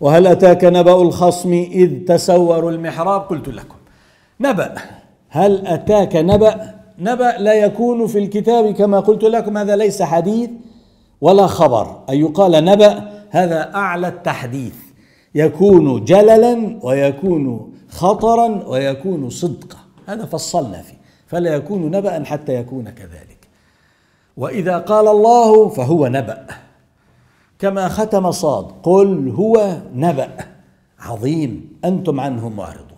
وهل أتاك نبأ الخصم إذ تسوروا المحراب قلت لكم نبأ هل أتاك نبأ نبأ لا يكون في الكتاب كما قلت لكم هذا ليس حديث ولا خبر أن يقال نبأ هذا أعلى التحديث يكون جللا ويكون خطرا ويكون صدقا هذا فصلنا فيه فلا يكون نبأ حتى يكون كذلك وإذا قال الله فهو نبأ كما ختم صاد قل هو نبأ عظيم أنتم عنه معرضون